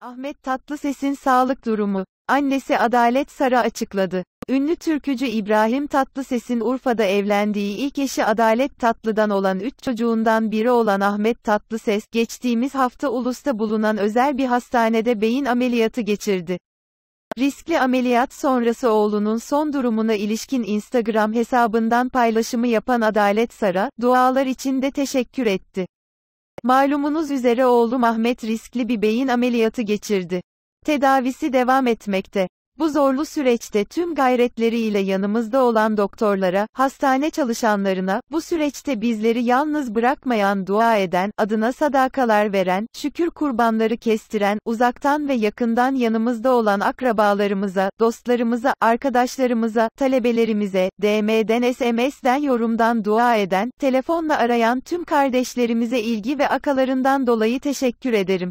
Ahmet Tatlıses'in sağlık durumu, annesi Adalet Sara açıkladı. Ünlü türkücü İbrahim Tatlıses'in Urfa'da evlendiği ilk eşi Adalet Tatlı'dan olan üç çocuğundan biri olan Ahmet Tatlıses, geçtiğimiz hafta Ulus'ta bulunan özel bir hastanede beyin ameliyatı geçirdi. Riskli ameliyat sonrası oğlunun son durumuna ilişkin Instagram hesabından paylaşımı yapan Adalet Sara, dualar için de teşekkür etti. Malumunuz üzere oğlu Ahmet riskli bir beyin ameliyatı geçirdi. Tedavisi devam etmekte. Bu zorlu süreçte tüm gayretleriyle yanımızda olan doktorlara, hastane çalışanlarına, bu süreçte bizleri yalnız bırakmayan dua eden, adına sadakalar veren, şükür kurbanları kestiren, uzaktan ve yakından yanımızda olan akrabalarımıza, dostlarımıza, arkadaşlarımıza, talebelerimize, DM'den SMS'den yorumdan dua eden, telefonla arayan tüm kardeşlerimize ilgi ve akalarından dolayı teşekkür ederim.